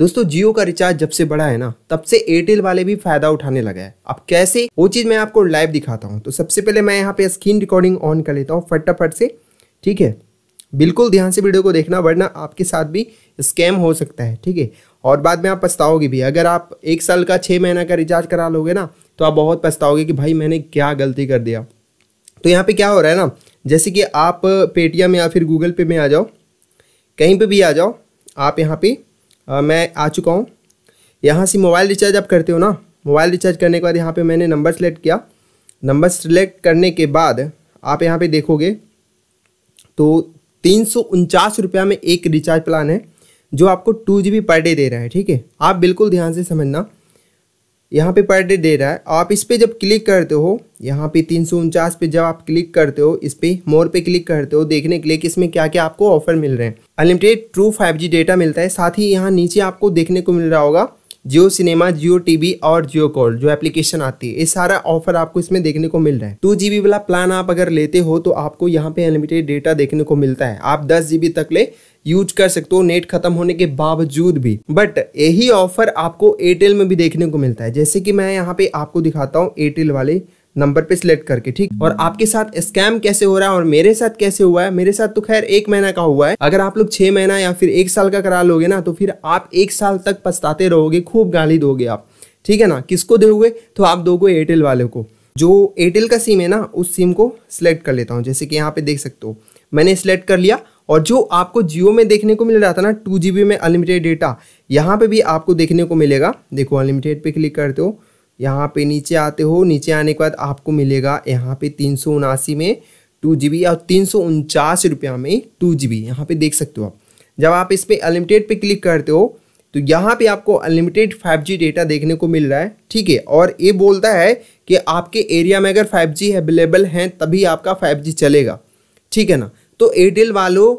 दोस्तों जियो का रिचार्ज जब से बड़ा है ना तब से एयरटेल वाले भी फायदा उठाने लगा है अब कैसे वो चीज़ मैं आपको लाइव दिखाता हूँ तो सबसे पहले मैं यहाँ पे स्क्रीन रिकॉर्डिंग ऑन कर लेता हूँ फटाफट से ठीक है बिल्कुल ध्यान से वीडियो को देखना वरना आपके साथ भी स्कैम हो सकता है ठीक है और बाद में आप पछताओगे भी अगर आप एक साल का छः महीना का रिचार्ज करा लोगे ना तो आप बहुत पछताओगे कि भाई मैंने क्या गलती कर दिया तो यहाँ पे क्या हो रहा है ना जैसे कि आप पेटीएम या फिर गूगल पे में आ जाओ कहीं पे भी आ जाओ आप यहाँ पे आ, मैं आ चुका हूँ यहाँ से मोबाइल रिचार्ज आप करते हो ना मोबाइल रिचार्ज करने के बाद यहाँ पे मैंने नंबर सेलेक्ट किया नंबर सेलेक्ट करने के बाद आप यहाँ पे देखोगे तो तीन सौ रुपया में एक रिचार्ज प्लान है जो आपको to ji per day they रहा है ठीक है आप बिल्कुल ध्यान से समझना यहाँ पे पर डे दे रहा है आप इस पर जब क्लिक करते हो यहाँ पे तीन सौ उनचास पे जब आप क्लिक करते हो इस पर मोर पे क्लिक करते हो देखने के लिए कि इसमें क्या क्या आपको ऑफर मिल रहे हैं unlimited true five G data मिलता है साथ ही यहाँ नीचे आपको देखने को मिल रहा होगा जियो सिनेमा जियो टीवी और जियो कॉल जो एप्लीकेशन आती है ये सारा ऑफर आपको इसमें देखने को मिल रहा है टू जीबी वाला प्लान आप अगर लेते हो तो आपको यहाँ पे अनलिमिटेड डेटा देखने को मिलता है आप दस जीबी तक ले यूज कर सकते हो नेट खत्म होने के बावजूद भी बट यही ऑफर आपको एयरटेल में भी देखने को मिलता है जैसे कि मैं यहाँ पे आपको दिखाता हूँ एयरटेल वाले नंबर पे सिलेक्ट करके ठीक और आपके साथ स्कैम कैसे हो रहा है और मेरे साथ कैसे हुआ है मेरे साथ तो खैर एक महीना का हुआ है अगर आप लोग छह महीना या फिर एक साल का करा लोगे ना तो फिर आप एक साल तक पछताते रहोगे खूब गाली दोगे आप ठीक है ना किसको दोगे तो आप दोगे एयरटेल वाले को जो एयरटेल का सिम है ना उस सिम को सिलेक्ट कर लेता हूँ जैसे कि यहाँ पे देख सकते हो मैंने सिलेक्ट कर लिया और जो आपको जियो में देखने को मिल रहा था ना टू में अनलिमिटेड डेटा यहाँ पे भी आपको देखने को मिलेगा देखो अनलिमिटेड पे क्लिक करते हो यहाँ पे नीचे आते हो नीचे आने के बाद आपको मिलेगा यहाँ पे तीन सौ उनासी में टू जी बी और तीन सौ उनचास रुपया में टू जी बी यहाँ पर देख सकते हो आप जब आप इस पर अनलिमिटेड पे क्लिक करते हो तो यहाँ पे आपको अनलिमिटेड 5G डेटा देखने को मिल रहा है ठीक है और ये बोलता है कि आपके एरिया में अगर 5G अवेलेबल हैं तभी आपका 5G चलेगा ठीक है ना तो एयरटेल वालों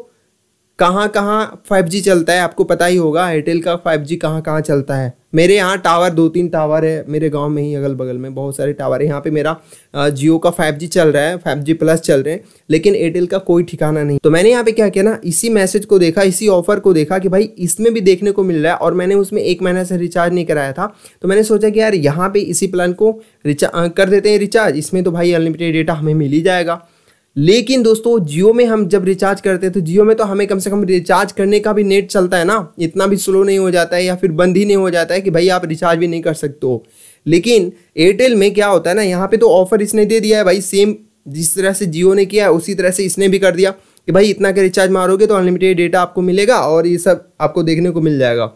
कहाँ कहाँ 5G चलता है आपको पता ही होगा एयरटेल का 5G कहाँ कहाँ चलता है मेरे यहाँ टावर दो तीन टावर है मेरे गांव में ही अगल बगल में बहुत सारे टावर है यहाँ पे मेरा जियो का फाइव जी चल रहा है फाइव जी प्लस चल रहे हैं लेकिन एयरटेल का कोई ठिकाना नहीं तो मैंने यहाँ पे क्या किया ना इसी मैसेज को देखा इसी ऑफर को देखा कि भाई इसमें भी देखने को मिल रहा है और मैंने उसमें एक महीना से रिचार्ज नहीं कराया था तो मैंने सोचा कि यार यहाँ पे इसी प्लान को रिचार्ज कर देते हैं रिचार्ज इसमें तो भाई अनलिमिटेड डेटा हमें मिल ही जाएगा लेकिन दोस्तों जियो में हम जब रिचार्ज करते हैं तो जियो में तो हमें कम से कम रिचार्ज करने का भी नेट चलता है ना इतना भी स्लो नहीं हो जाता है या फिर बंद ही नहीं हो जाता है कि भाई आप रिचार्ज भी नहीं कर सकते हो लेकिन एयरटेल में क्या होता है ना यहाँ पे तो ऑफर इसने दे दिया है भाई सेम जिस तरह से जियो ने किया है उसी तरह से इसने भी कर दिया कि भाई इतना का रिचार्ज मारोगे तो अनलिमिटेड डेटा आपको मिलेगा और ये सब आपको देखने को मिल जाएगा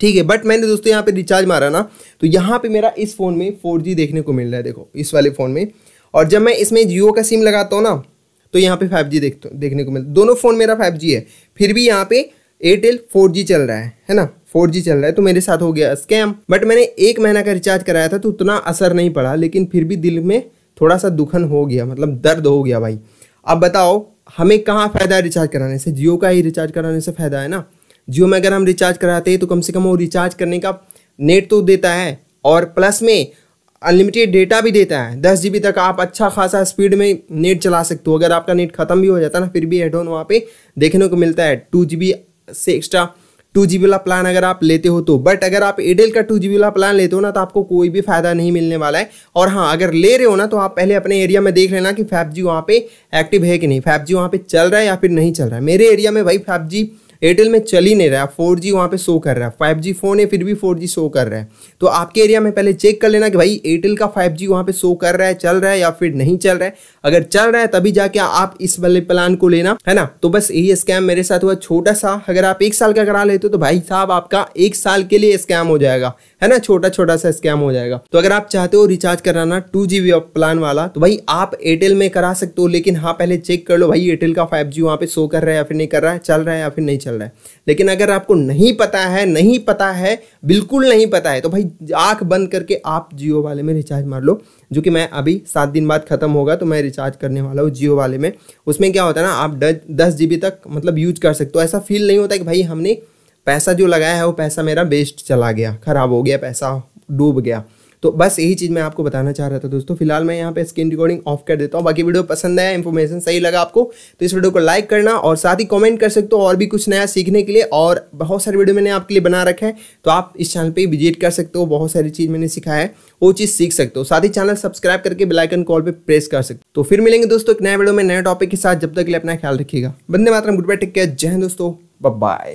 ठीक है बट मैंने दोस्तों यहाँ पे रिचार्ज मारा ना तो यहाँ पे मेरा इस फ़ोन में 4G देखने को मिल रहा है देखो इस वाले फ़ोन में और जब मैं इसमें जियो का सिम लगाता हूँ ना तो यहाँ पे 5G देख देखने को मिलता दोनों फ़ोन मेरा 5G है फिर भी यहाँ पे एयरटेल 4G चल रहा है है ना 4G चल रहा है तो मेरे साथ हो गया स्कैम बट मैंने एक महीना का रिचार्ज कराया था तो उतना असर नहीं पड़ा लेकिन फिर भी दिल में थोड़ा सा दुखन हो गया मतलब दर्द हो गया भाई अब बताओ हमें कहाँ फ़ायदा है रिचार्ज कराने से जियो का ही रिचार्ज कराने से फ़ायदा है ना जियो में अगर हम रिचार्ज कराते हैं तो कम से कम वो रिचार्ज करने का नेट तो देता है और प्लस में अनलिमिटेड डेटा भी देता है दस जी तक आप अच्छा खासा स्पीड में नेट चला सकते हो अगर आपका नेट खत्म भी हो जाता है ना फिर भी एड ऑन वहाँ पे देखने को मिलता है टू जी से एक्स्ट्रा टू जी वाला प्लान अगर आप लेते हो तो बट अगर आप एडेल का टू जी वाला प्लान लेते हो ना तो आपको कोई भी फ़ायदा नहीं मिलने वाला है और हाँ अगर ले रहे हो ना तो आप पहले अपने एरिया में देख लेना कि फाइव जी वहाँ पे एक्टिव है कि नहीं फाइव जी वहाँ पे चल रहा है या फिर नहीं चल रहा है मेरे एरिया में भाई फाइव जी एयरटेल में चल ही नहीं रहा है फोर जी वहाँ पर शो कर रहा है फाइव जी फ़ोन है फिर भी फोर जी शो कर रहा है तो आपके एरिया में पहले चेक कर लेना कि भाई एयरटेल का फाइव जी वहाँ पर शो कर रहा है चल रहा है या फिर नहीं चल रहा है अगर चल रहा है तभी जाके आप इस वाले प्लान को लेना है ना तो बस यही स्कैम मेरे साथ हुआ छोटा सा अगर आप एक साल का करा लेते हो तो भाई साहब आपका एक साल के लिए स्कैम हो जाएगा है ना छोटा छोटा सा स्कैम हो जाएगा तो अगर आप चाहते हो रिचार्ज कराना टू जी प्लान वाला तो भाई आप एयरटेल में करा सकते हो लेकिन हाँ पहले चेक कर लो भाई एयरटेल का फाइव जी वहाँ पे शो कर रहा है या फिर नहीं कर रहा है चल रहा है या फिर नहीं चल चल रहा है लेकिन अगर आपको नहीं पता है नहीं पता है बिल्कुल नहीं पता है तो भाई आँख बंद करके आप जियो वाले में रिचार्ज मार लो जो कि मैं अभी सात दिन बाद ख़त्म होगा तो मैं रिचार्ज करने वाला हूँ जियो वाले में उसमें क्या होता है ना आप दस जी तक मतलब यूज कर सकते हो ऐसा फील नहीं होता कि भाई हमने पैसा जो लगाया है वो पैसा मेरा वेस्ट चला गया ख़राब हो गया पैसा डूब गया तो बस यही चीज़ मैं आपको बताना चाह रहा था दोस्तों फिलहाल मैं यहाँ पे स्क्रीन रिकॉर्डिंग ऑफ कर देता हूँ बाकी वीडियो पसंद आया इन्फॉर्मेशन सही लगा आपको तो इस वीडियो को लाइक करना और साथ ही कमेंट कर सकते हो और भी कुछ नया सीखने के लिए और बहुत सारे वीडियो मैंने आपके लिए बना रखा है तो आप इस चैनल पर विजिट कर सकते हो बहुत सारी चीज़ मैंने सिखाया है वो चीज़ सीख सकते हो साथ ही चैनल सब्सक्राइब करके बिलाइकन कॉल पर प्रेस कर सकते हो तो फिर मिलेंगे दोस्तों एक नया वीडियो में नए टॉपिक के साथ जब तक के लिए अपना ख्याल रखिएगा बंदे मात्र गुड बाय टेक केयर जय दोस्तों बाय